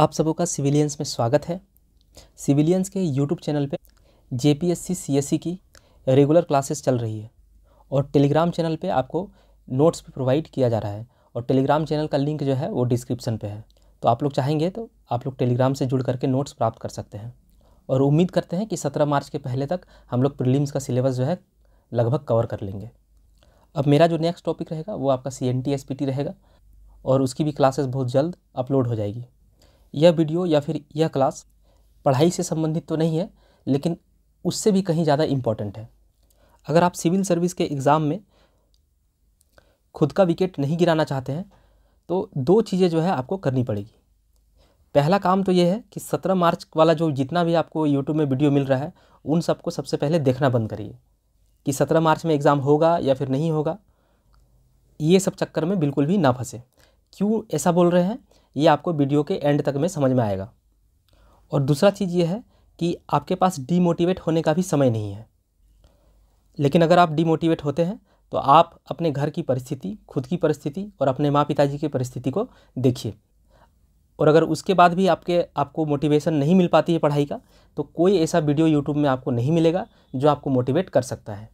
आप सबों का सिविलियंस में स्वागत है सिविलियंस के यूट्यूब चैनल पे जेपीएससी सीएससी e की रेगुलर क्लासेस चल रही है और टेलीग्राम चैनल पे आपको नोट्स भी प्रोवाइड किया जा रहा है और टेलीग्राम चैनल का लिंक जो है वो डिस्क्रिप्शन पे है तो आप लोग चाहेंगे तो आप लोग टेलीग्राम से जुड़ करके नोट्स प्राप्त कर सकते हैं और उम्मीद करते हैं कि सत्रह मार्च के पहले तक हम लोग प्रिलिम्स का सिलेबस जो है लगभग कवर कर लेंगे अब मेरा जो नेक्स्ट टॉपिक रहेगा वो आपका सी एन रहेगा और उसकी भी क्लासेस बहुत जल्द अपलोड हो जाएगी यह वीडियो या फिर यह क्लास पढ़ाई से संबंधित तो नहीं है लेकिन उससे भी कहीं ज़्यादा इम्पॉर्टेंट है अगर आप सिविल सर्विस के एग्ज़ाम में खुद का विकेट नहीं गिराना चाहते हैं तो दो चीज़ें जो है आपको करनी पड़ेगी पहला काम तो ये है कि सत्रह मार्च वाला जो जितना भी आपको यूट्यूब में वीडियो मिल रहा है उन सबको सबसे पहले देखना बंद करिए कि सत्रह मार्च में एग्ज़ाम होगा या फिर नहीं होगा ये सब चक्कर में बिल्कुल भी ना फंसे क्यों ऐसा बोल रहे हैं ये आपको वीडियो के एंड तक में समझ में आएगा और दूसरा चीज़ ये है कि आपके पास डीमोटिवेट होने का भी समय नहीं है लेकिन अगर आप डीमोटिवेट होते हैं तो आप अपने घर की परिस्थिति खुद की परिस्थिति और अपने माँ पिताजी की परिस्थिति को देखिए और अगर उसके बाद भी आपके आपको मोटिवेशन नहीं मिल पाती है पढ़ाई का तो कोई ऐसा वीडियो यूट्यूब में आपको नहीं मिलेगा जो आपको मोटिवेट कर सकता है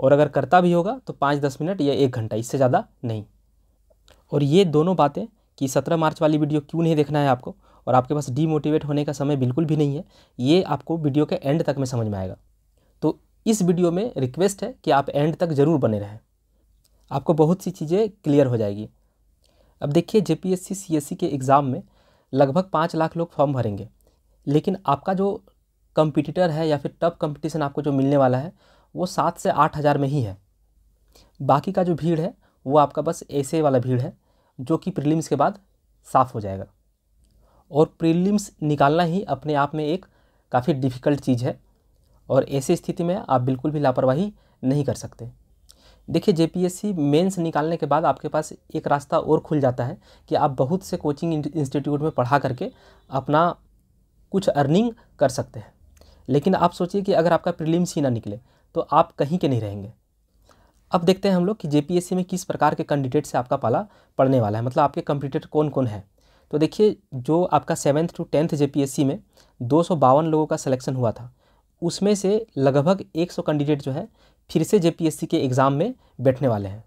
और अगर करता भी होगा तो पाँच दस मिनट या एक घंटा इससे ज़्यादा नहीं और ये दोनों बातें कि सत्रह मार्च वाली वीडियो क्यों नहीं देखना है आपको और आपके पास डीमोटिवेट होने का समय बिल्कुल भी नहीं है ये आपको वीडियो के एंड तक में समझ में आएगा तो इस वीडियो में रिक्वेस्ट है कि आप एंड तक ज़रूर बने रहें आपको बहुत सी चीज़ें क्लियर हो जाएगी अब देखिए जे पी एस सी के एग्ज़ाम में लगभग पाँच लाख लोग फॉर्म भरेंगे लेकिन आपका जो कंपिटिटर है या फिर टफ कंपटीशन आपको जो मिलने वाला है वो सात से आठ हज़ार में ही है बाकी का जो भीड़ है वो आपका बस ऐसे वाला भीड़ है जो कि प्रीलिम्स के बाद साफ़ हो जाएगा और प्रीलिम्स निकालना ही अपने आप में एक काफ़ी डिफ़िकल्ट चीज़ है और ऐसी स्थिति में आप बिल्कुल भी लापरवाही नहीं कर सकते देखिए जेपीएससी मेंस निकालने के बाद आपके पास एक रास्ता और खुल जाता है कि आप बहुत से कोचिंग इंस्टीट्यूट में पढ़ा करके अपना कुछ अर्निंग कर सकते हैं लेकिन आप सोचिए कि अगर आपका प्रीलिम्स ही ना निकले तो आप कहीं के नहीं रहेंगे अब देखते हैं हम लोग कि जेपीएससी में किस प्रकार के कैंडिडेट से आपका पाला पड़ने वाला है मतलब आपके कंपिटेटर कौन कौन है तो देखिए जो आपका सेवन्थ टू टेंथ जे में दो लोगों का सिलेक्शन हुआ था उसमें से लगभग एक कैंडिडेट जो है फिर से जे के एग्ज़ाम में बैठने वाले हैं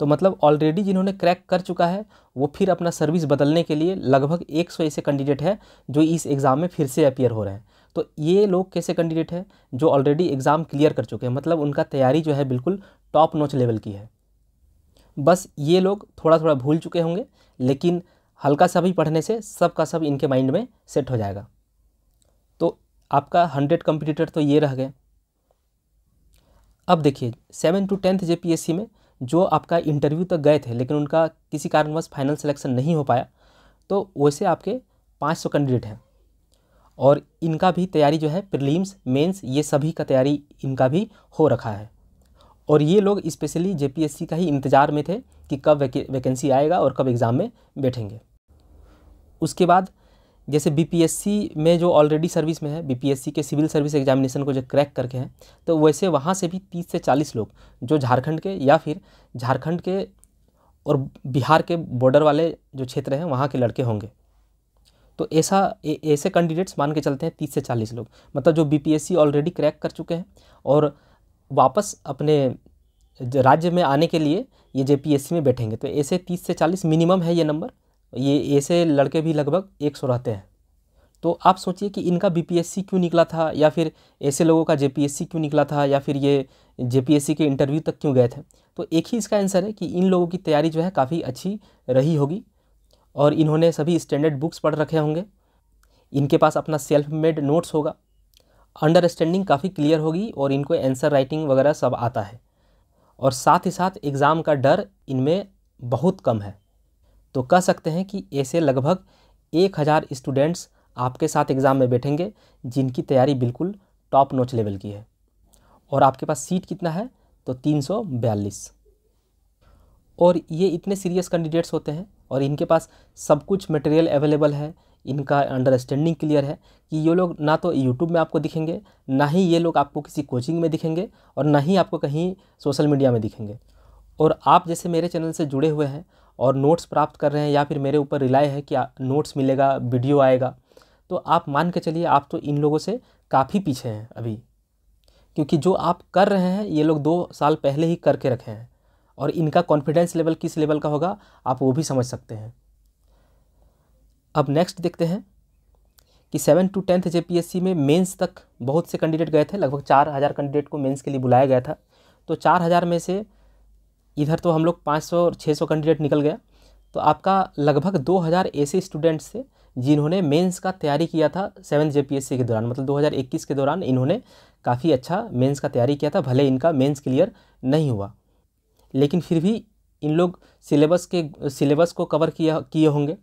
तो मतलब ऑलरेडी जिन्होंने क्रैक कर चुका है वो फिर अपना सर्विस बदलने के लिए लगभग 100 ऐसे कैंडिडेट हैं जो इस एग्ज़ाम में फिर से अपियर हो रहे हैं तो ये लोग कैसे कैंडिडेट हैं जो ऑलरेडी एग्ज़ाम क्लियर कर चुके हैं मतलब उनका तैयारी जो है बिल्कुल टॉप नोच लेवल की है बस ये लोग थोड़ा थोड़ा भूल चुके होंगे लेकिन हल्का सा भी पढ़ने से सब का सब इनके माइंड में सेट हो जाएगा तो आपका हंड्रेड कंपटीटर तो ये रह गए अब देखिए सेवन टू टेंथ जे में जो आपका इंटरव्यू तक गए थे लेकिन उनका किसी कारणवश फाइनल सिलेक्शन नहीं हो पाया तो वैसे आपके पाँच सौ कैंडिडेट हैं और इनका भी तैयारी जो है प्रीलिम्स मेंस ये सभी का तैयारी इनका भी हो रखा है और ये लोग स्पेशली जे का ही इंतज़ार में थे कि कब वैकेंसी आएगा और कब एग्ज़ाम में बैठेंगे उसके बाद जैसे बी में जो ऑलरेडी सर्विस में है बी के सिविल सर्विस एग्जामिनेशन को जो क्रैक करके हैं तो वैसे वहाँ से भी तीस से चालीस लोग जो झारखंड के या फिर झारखंड के और बिहार के बॉर्डर वाले जो क्षेत्र हैं वहाँ के लड़के होंगे तो ऐसा ऐसे कैंडिडेट्स मान के चलते हैं तीस से चालीस लोग मतलब जो बी ऑलरेडी क्रैक कर चुके हैं और वापस अपने राज्य में आने के लिए ये जे में बैठेंगे तो ऐसे तीस से चालीस मिनिमम है ये नंबर ये ऐसे लड़के भी लगभग एक सौ रहते हैं तो आप सोचिए कि इनका बीपीएससी क्यों निकला था या फिर ऐसे लोगों का जेपीएससी क्यों निकला था या फिर ये जेपीएससी के इंटरव्यू तक क्यों गए थे तो एक ही इसका आंसर है कि इन लोगों की तैयारी जो है काफ़ी अच्छी रही होगी और इन्होंने सभी स्टैंडर्ड बुक्स पढ़ रखे होंगे इनके पास अपना सेल्फ मेड नोट्स होगा अंडरस्टैंडिंग काफ़ी क्लियर होगी और इनको एंसर राइटिंग वगैरह सब आता है और साथ ही साथ एग्ज़ाम का डर इनमें बहुत कम है तो कह सकते हैं कि ऐसे लगभग एक हज़ार स्टूडेंट्स आपके साथ एग्ज़ाम में बैठेंगे जिनकी तैयारी बिल्कुल टॉप नोच लेवल की है और आपके पास सीट कितना है तो तीन सौ बयालीस और ये इतने सीरियस कैंडिडेट्स होते हैं और इनके पास सब कुछ मटेरियल अवेलेबल है इनका अंडरस्टैंडिंग क्लियर है कि ये लोग ना तो यूट्यूब में आपको दिखेंगे ना ही ये लोग आपको किसी कोचिंग में दिखेंगे और ना ही आपको कहीं सोशल मीडिया में दिखेंगे और आप जैसे मेरे चैनल से जुड़े हुए हैं और नोट्स प्राप्त कर रहे हैं या फिर मेरे ऊपर रिलाय है कि नोट्स मिलेगा वीडियो आएगा तो आप मान के चलिए आप तो इन लोगों से काफ़ी पीछे हैं अभी क्योंकि जो आप कर रहे हैं ये लोग दो साल पहले ही करके रखे हैं और इनका कॉन्फिडेंस लेवल किस लेवल का होगा आप वो भी समझ सकते हैं अब नेक्स्ट देखते हैं कि सेवन टू टेंथ जे में मेंस तक बहुत से कैंडिडेट गए थे लगभग चार हज़ार कैंडिडेट को मेंस के लिए बुलाया गया था तो चार हज़ार में से इधर तो हम लोग पाँच सौ और छः सौ कैंडिडेट निकल गया तो आपका लगभग दो हज़ार ऐसे स्टूडेंट्स थे जिन्होंने मेंस का तैयारी किया था सेवन जे के दौरान मतलब दो के दौरान इन्होंने काफ़ी अच्छा मेन्स का तैयारी किया था भले इनका मेन्स क्लियर नहीं हुआ लेकिन फिर भी इन लोग सिलेबस के सिलेबस को कवर किया किए होंगे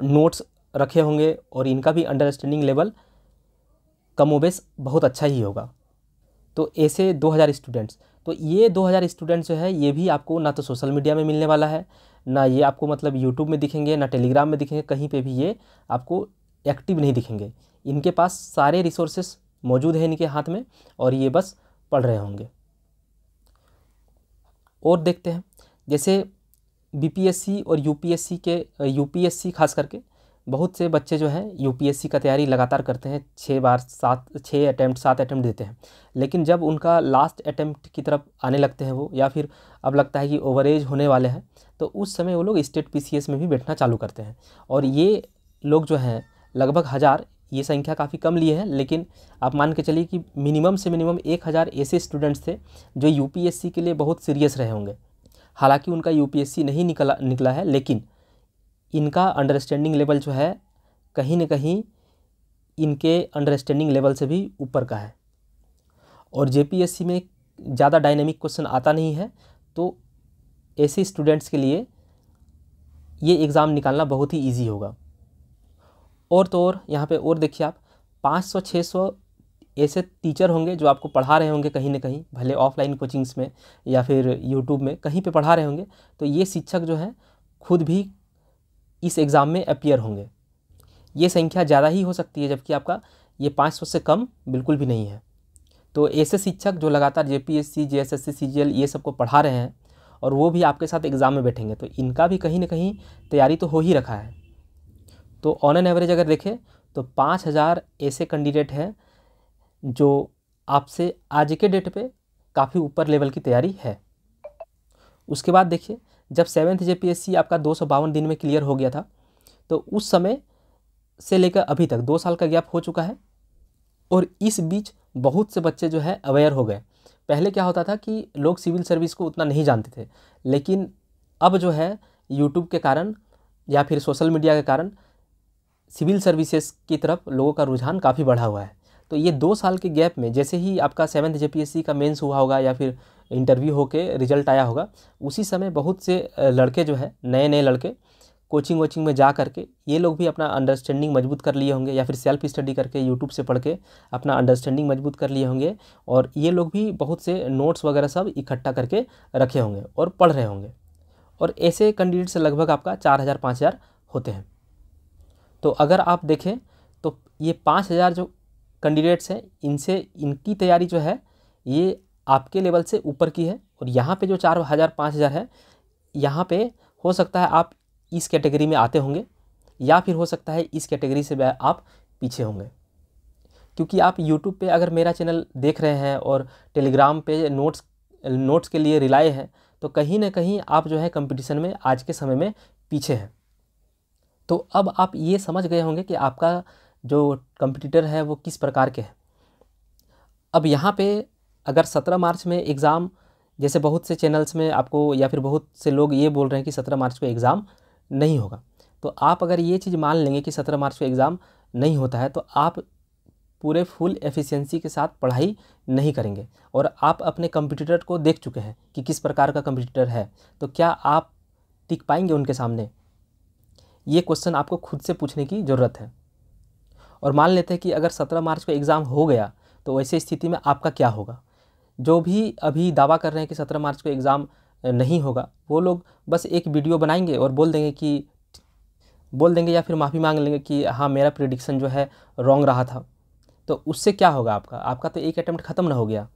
नोट्स रखे होंगे और इनका भी अंडरस्टैंडिंग लेवल कमोबेश बहुत अच्छा ही होगा तो ऐसे 2000 स्टूडेंट्स तो ये 2000 स्टूडेंट्स जो है ये भी आपको ना तो सोशल मीडिया में मिलने वाला है ना ये आपको मतलब यूट्यूब में दिखेंगे ना टेलीग्राम में दिखेंगे कहीं पे भी ये आपको एक्टिव नहीं दिखेंगे इनके पास सारे रिसोर्सेस मौजूद हैं इनके हाथ में और ये बस पढ़ रहे होंगे और देखते हैं जैसे बीपीएससी और यूपीएससी के यूपीएससी खास करके बहुत से बच्चे जो हैं यूपीएससी का तैयारी लगातार करते हैं छः बार सात छः अटैम्प्ट सात अटैम्प्ट देते हैं लेकिन जब उनका लास्ट अटैम्प्ट की तरफ आने लगते हैं वो या फिर अब लगता है कि ओवर एज होने वाले हैं तो उस समय वो लोग स्टेट पीसीएस में भी बैठना चालू करते हैं और ये लोग जो हैं लगभग हज़ार ये संख्या काफ़ी कम लिए हैं लेकिन आप मान के चलिए कि मिनिमम से मिनिमम एक हज़ार ऐसे स्टूडेंट्स थे जो यू के लिए बहुत सीरियस रहे होंगे हालांकि उनका यूपीएससी नहीं निकला निकला है लेकिन इनका अंडरस्टैंडिंग लेवल जो है कहीं ना कहीं इनके अंडरस्टैंडिंग लेवल से भी ऊपर का है और जेपीएससी में ज़्यादा डायनेमिक क्वेश्चन आता नहीं है तो ऐसे स्टूडेंट्स के लिए ये एग्ज़ाम निकालना बहुत ही ईजी होगा और तो और यहाँ पर और देखिए आप पाँच सौ छः सौ ऐसे टीचर होंगे जो आपको पढ़ा रहे होंगे कहीं ना कहीं भले ऑफलाइन कोचिंग्स में या फिर यूट्यूब में कहीं पे पढ़ा रहे होंगे तो ये शिक्षक जो है खुद भी इस एग्ज़ाम में अपियर होंगे ये संख्या ज़्यादा ही हो सकती है जबकि आपका ये पाँच सौ से कम बिल्कुल भी नहीं है तो ऐसे शिक्षक जो लगातार J P S C J S S C C G L ये सबको पढ़ा रहे हैं और वो भी आपके साथ एग्ज़ाम में बैठेंगे तो इनका भी कहीं ना कहीं तैयारी तो हो ही रखा है तो ऑन एन एवरेज अगर देखें तो पाँच हज़ार ऐसे कैंडिडेट हैं जो आपसे आज के डेट पे काफ़ी ऊपर लेवल की तैयारी है उसके बाद देखिए जब सेवेंथ जे आपका दो दिन में क्लियर हो गया था तो उस समय से लेकर अभी तक दो साल का गैप हो चुका है और इस बीच बहुत से बच्चे जो है अवेयर हो गए पहले क्या होता था कि लोग सिविल सर्विस को उतना नहीं जानते थे लेकिन अब जो है यूट्यूब के कारण या फिर सोशल मीडिया के कारण सिविल सर्विसेज की तरफ लोगों का रुझान काफ़ी बढ़ा हुआ है तो ये दो साल के गैप में जैसे ही आपका सेवन्थ जे का मेंस हुआ होगा या फिर इंटरव्यू होके रिजल्ट आया होगा उसी समय बहुत से लड़के जो है नए नए लड़के कोचिंग वोचिंग में जा करके ये लोग भी अपना अंडरस्टैंडिंग मजबूत कर लिए होंगे या फिर सेल्फ स्टडी करके यूट्यूब से पढ़ के अपना अंडरस्टैंडिंग मजबूत कर लिए होंगे और ये लोग भी बहुत से नोट्स वगैरह सब इकट्ठा करके रखे होंगे और पढ़ रहे होंगे और ऐसे कैंडिडेट्स लगभग आपका चार हज़ार पाँच हज़ार होते हैं तो अगर आप देखें तो ये पाँच हज़ार जो कैंडिडेट्स हैं इनसे इनकी तैयारी जो है ये आपके लेवल से ऊपर की है और यहाँ पे जो चार हज़ार पाँच हज़ार है यहाँ पे हो सकता है आप इस कैटेगरी में आते होंगे या फिर हो सकता है इस कैटेगरी से आप पीछे होंगे क्योंकि आप यूट्यूब पे अगर मेरा चैनल देख रहे हैं और टेलीग्राम पे नोट्स नोट्स के लिए रिलाए हैं तो कहीं ना कहीं आप जो है कंपटीशन में आज के समय में पीछे हैं तो अब आप ये समझ गए होंगे कि आपका जो कंपटीटर है वो किस प्रकार के हैं अब यहाँ पे अगर सत्रह मार्च में एग्ज़ाम जैसे बहुत से चैनल्स में आपको या फिर बहुत से लोग ये बोल रहे हैं कि सत्रह मार्च को एग्ज़ाम नहीं होगा तो आप अगर ये चीज़ मान लेंगे कि सत्रह मार्च को एग्ज़ाम नहीं होता है तो आप पूरे फुल एफिशिएंसी के साथ पढ़ाई नहीं करेंगे और आप अपने कंपटीटर को देख चुके हैं कि किस प्रकार का कंपटीटर है तो क्या आप टिक पाएंगे उनके सामने ये क्वेश्चन आपको खुद से पूछने की ज़रूरत है और मान लेते हैं कि अगर सत्रह मार्च को एग्ज़ाम हो गया तो ऐसी स्थिति में आपका क्या होगा जो भी अभी दावा कर रहे हैं कि सत्रह मार्च को एग्ज़ाम नहीं होगा वो लोग बस एक वीडियो बनाएंगे और बोल देंगे कि बोल देंगे या फिर माफ़ी मांग लेंगे कि हाँ मेरा प्रिडिक्शन जो है रॉन्ग रहा था तो उससे क्या होगा आपका आपका तो एक अटैम्प्ट ख़त्म ना हो गया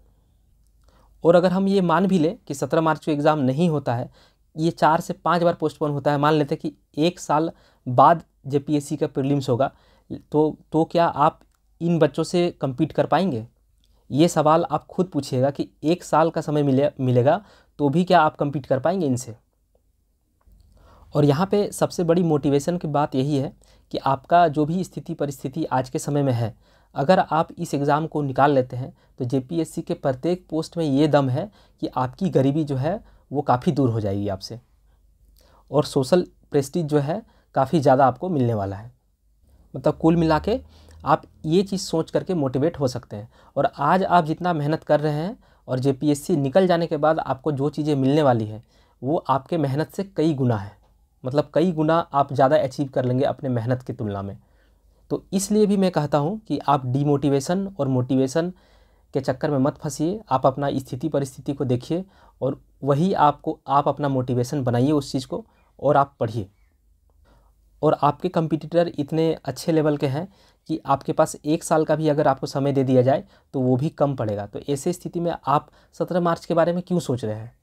और अगर हम ये मान भी लें कि सत्रह मार्च को एग्ज़ाम नहीं होता है ये चार से पाँच बार पोस्टपोन होता है मान लेते हैं कि एक साल बाद जे का प्रीलिम्स होगा तो तो क्या आप इन बच्चों से कम्पीट कर पाएंगे ये सवाल आप खुद पूछिएगा कि एक साल का समय मिले मिलेगा तो भी क्या आप कम्पीट कर पाएंगे इनसे और यहाँ पे सबसे बड़ी मोटिवेशन की बात यही है कि आपका जो भी स्थिति परिस्थिति आज के समय में है अगर आप इस एग्ज़ाम को निकाल लेते हैं तो जे के प्रत्येक पोस्ट में ये दम है कि आपकी गरीबी जो है वो काफ़ी दूर हो जाएगी आपसे और सोशल प्रेस्टीज जो है काफ़ी ज़्यादा आपको मिलने वाला है मतलब कुल मिला के आप ये चीज़ सोच करके मोटिवेट हो सकते हैं और आज आप जितना मेहनत कर रहे हैं और जे निकल जाने के बाद आपको जो चीज़ें मिलने वाली है वो आपके मेहनत से कई गुना है मतलब कई गुना आप ज़्यादा अचीव कर लेंगे अपने मेहनत की तुलना में तो इसलिए भी मैं कहता हूँ कि आप डीमोटिवेशन और मोटिवेशन के चक्कर में मत फंसिए आप अपना स्थिति परिस्थिति को देखिए और वही आपको आप अपना मोटिवेशन बनाइए उस चीज़ को और आप पढ़िए और आपके कंपिटिटर इतने अच्छे लेवल के हैं कि आपके पास एक साल का भी अगर आपको समय दे दिया जाए तो वो भी कम पड़ेगा तो ऐसे स्थिति में आप सत्रह मार्च के बारे में क्यों सोच रहे हैं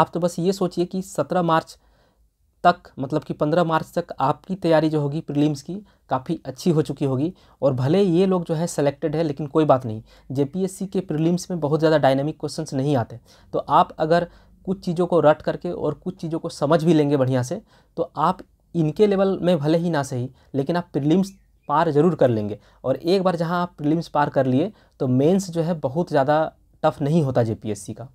आप तो बस ये सोचिए कि सत्रह मार्च तक मतलब कि पंद्रह मार्च तक आपकी तैयारी जो होगी प्रीलिम्स की काफ़ी अच्छी हो चुकी होगी और भले ये लोग जो है सेलेक्टेड है लेकिन कोई बात नहीं जेपीएससी के प्रीलिम्स में बहुत ज़्यादा डायनेमिक क्वेश्चंस नहीं आते तो आप अगर कुछ चीज़ों को रट करके और कुछ चीज़ों को समझ भी लेंगे बढ़िया से तो आप इनके लेवल में भले ही ना सही लेकिन आप प्रिलिम्स पार ज़रूर कर लेंगे और एक बार जहां आप प्रिलिम्स पार कर लिए तो मेंस जो है बहुत ज़्यादा टफ नहीं होता जे का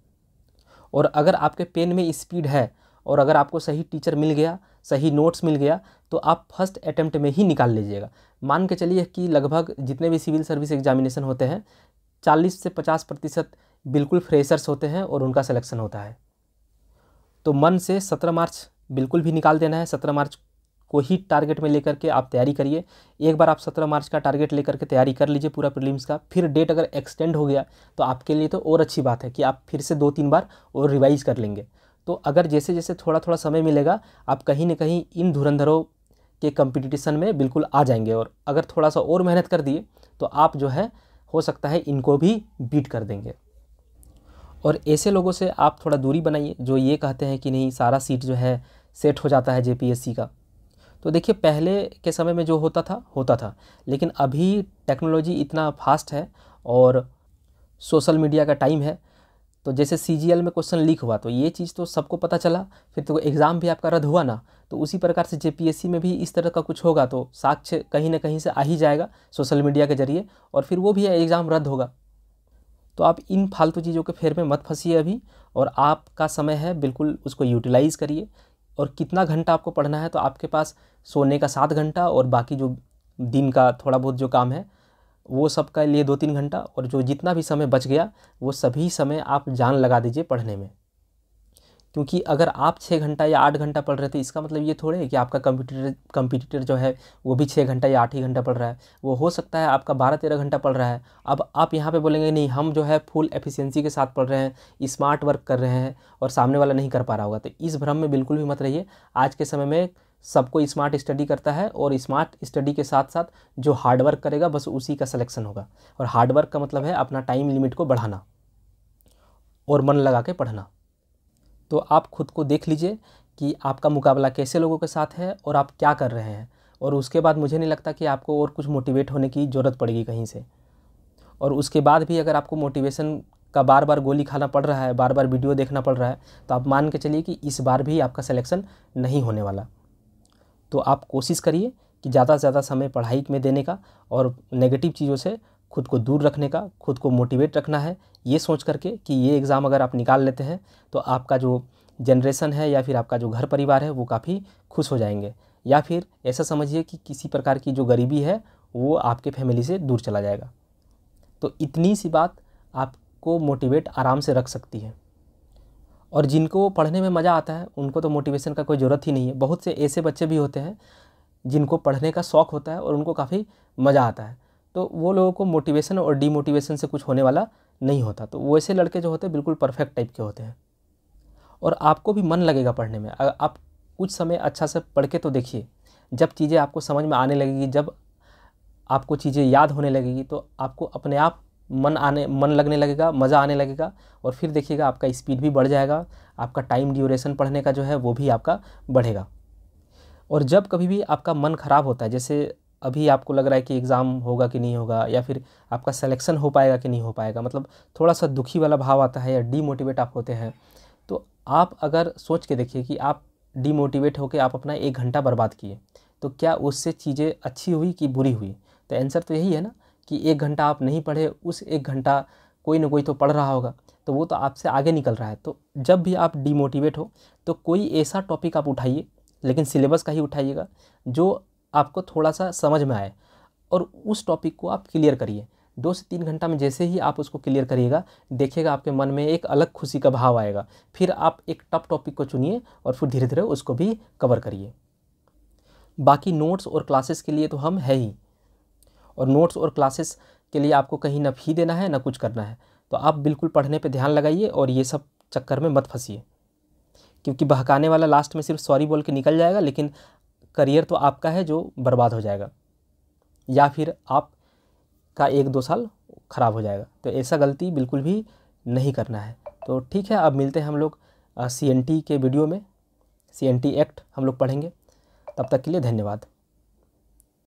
और अगर आपके पेन में स्पीड है और अगर आपको सही टीचर मिल गया सही नोट्स मिल गया तो आप फर्स्ट अटैम्प्ट में ही निकाल लीजिएगा मान के चलिए कि लगभग जितने भी सिविल सर्विस एग्जामिनेशन होते हैं चालीस से पचास प्रतिशत बिल्कुल फ्रेशर्स होते हैं और उनका सिलेक्शन होता है तो मन से सत्रह मार्च बिल्कुल भी निकाल देना है सत्रह मार्च को ही टारगेट में लेकर के आप तैयारी करिए एक बार आप सत्रह मार्च का टारगेट लेकर के तैयारी कर लीजिए पूरा प्रीलिम्स का फिर डेट अगर एक्सटेंड हो गया तो आपके लिए तो और अच्छी बात है कि आप फिर से दो तीन बार और रिवाइज कर लेंगे तो अगर जैसे जैसे थोड़ा थोड़ा समय मिलेगा आप कहीं ना कहीं इन धुरंधरों के कंपटीशन में बिल्कुल आ जाएंगे और अगर थोड़ा सा और मेहनत कर दिए तो आप जो है हो सकता है इनको भी बीट कर देंगे और ऐसे लोगों से आप थोड़ा दूरी बनाइए जो ये कहते हैं कि नहीं सारा सीट जो है सेट हो जाता है जे का तो देखिए पहले के समय में जो होता था होता था लेकिन अभी टेक्नोलॉजी इतना फास्ट है और सोशल मीडिया का टाइम है तो जैसे सी में क्वेश्चन लीक हुआ तो ये चीज़ तो सबको पता चला फिर तो एग्ज़ाम भी आपका रद्द हुआ ना तो उसी प्रकार से जे में भी इस तरह का कुछ होगा तो साक्ष्य कहीं ना कहीं से आ ही जाएगा सोशल मीडिया के जरिए और फिर वो भी एग्ज़ाम रद्द होगा तो आप इन फालतू चीज़ों के फेर में मत फंसिए अभी और आपका समय है बिल्कुल उसको यूटिलाइज़ करिए और कितना घंटा आपको पढ़ना है तो आपके पास सोने का सात घंटा और बाकी जो दिन का थोड़ा बहुत जो काम है वो सब का लिए दो तीन घंटा और जो जितना भी समय बच गया वो सभी समय आप जान लगा दीजिए पढ़ने में क्योंकि अगर आप छः घंटा या आठ घंटा पढ़ रहे थे इसका मतलब ये थोड़े है कि आपका कंप्यूटर कंप्यूटर जो है वो भी छः घंटा या आठ ही घंटा पढ़ रहा है वो हो सकता है आपका बारह तेरह घंटा पढ़ रहा है अब आप यहाँ पे बोलेंगे नहीं हम जो है फुल एफिशिएंसी के साथ पढ़ रहे हैं स्मार्ट वर्क कर रहे हैं और सामने वाला नहीं कर पा रहा होगा तो इस भ्रम में बिल्कुल भी मत रहिए आज के समय में सबको स्मार्ट स्टडी करता है और स्मार्ट स्टडी के साथ साथ जो हार्डवर्क करेगा बस उसी का सलेक्शन होगा और हार्डवर्क का मतलब है अपना टाइम लिमिट को बढ़ाना और मन लगा के पढ़ना तो आप खुद को देख लीजिए कि आपका मुकाबला कैसे लोगों के साथ है और आप क्या कर रहे हैं और उसके बाद मुझे नहीं लगता कि आपको और कुछ मोटिवेट होने की ज़रूरत पड़ेगी कहीं से और उसके बाद भी अगर आपको मोटिवेशन का बार बार गोली खाना पड़ रहा है बार बार वीडियो देखना पड़ रहा है तो आप मान के चलिए कि इस बार भी आपका सिलेक्शन नहीं होने वाला तो आप कोशिश करिए कि ज़्यादा से ज़्यादा समय पढ़ाई में देने का और नेगेटिव चीज़ों से खुद को दूर रखने का खुद को मोटिवेट रखना है ये सोच करके कि ये एग्ज़ाम अगर आप निकाल लेते हैं तो आपका जो जनरेशन है या फिर आपका जो घर परिवार है वो काफ़ी खुश हो जाएंगे या फिर ऐसा समझिए कि किसी प्रकार की जो गरीबी है वो आपके फैमिली से दूर चला जाएगा तो इतनी सी बात आपको मोटिवेट आराम से रख सकती है और जिनको पढ़ने में मज़ा आता है उनको तो मोटिवेशन का कोई ज़रूरत ही नहीं है बहुत से ऐसे बच्चे भी होते हैं जिनको पढ़ने का शौक़ होता है और उनको काफ़ी मज़ा आता है तो वो लोगों को मोटिवेशन और डीमोटिवेशन से कुछ होने वाला नहीं होता तो वैसे लड़के जो होते हैं बिल्कुल परफेक्ट टाइप के होते हैं और आपको भी मन लगेगा पढ़ने में आप कुछ समय अच्छा से पढ़ के तो देखिए जब चीज़ें आपको समझ में आने लगेगी जब आपको चीज़ें याद होने लगेगी तो आपको अपने आप मन आने मन लगने लगेगा मज़ा आने लगेगा और फिर देखिएगा आपका स्पीड भी बढ़ जाएगा आपका टाइम ड्यूरेशन पढ़ने का जो है वो भी आपका बढ़ेगा और जब कभी भी आपका मन ख़राब होता है जैसे अभी आपको लग रहा है कि एग्ज़ाम होगा कि नहीं होगा या फिर आपका सिलेक्शन हो पाएगा कि नहीं हो पाएगा मतलब थोड़ा सा दुखी वाला भाव आता है या डीमोटिवेट आप होते हैं तो आप अगर सोच के देखिए कि आप डीमोटिवेट होकर आप अपना एक घंटा बर्बाद किए तो क्या उससे चीज़ें अच्छी हुई कि बुरी हुई तो आंसर तो यही है ना कि एक घंटा आप नहीं पढ़े उस एक घंटा कोई ना कोई तो पढ़ रहा होगा तो वो तो आपसे आगे निकल रहा है तो जब भी आप डीमोटिवेट हो तो कोई ऐसा टॉपिक आप उठाइए लेकिन सिलेबस का ही उठाइएगा जो आपको थोड़ा सा समझ में आए और उस टॉपिक को आप क्लियर करिए दो से तीन घंटा में जैसे ही आप उसको क्लियर करिएगा देखिएगा आपके मन में एक अलग खुशी का भाव आएगा फिर आप एक टप टॉपिक को चुनिए और फिर धीरे धीरे उसको भी कवर करिए बाकी नोट्स और क्लासेस के लिए तो हम है ही और नोट्स और क्लासेस के लिए आपको कहीं ना फी देना है ना कुछ करना है तो आप बिल्कुल पढ़ने पर ध्यान लगाइए और ये सब चक्कर में मत फंसीए क्योंकि बहकाने वाला लास्ट में सिर्फ सॉरी बोल के निकल जाएगा लेकिन करियर तो आपका है जो बर्बाद हो जाएगा या फिर आप का एक दो साल ख़राब हो जाएगा तो ऐसा गलती बिल्कुल भी नहीं करना है तो ठीक है अब मिलते हैं हम लोग सी के वीडियो में सी एक्ट हम लोग पढ़ेंगे तब तक के लिए धन्यवाद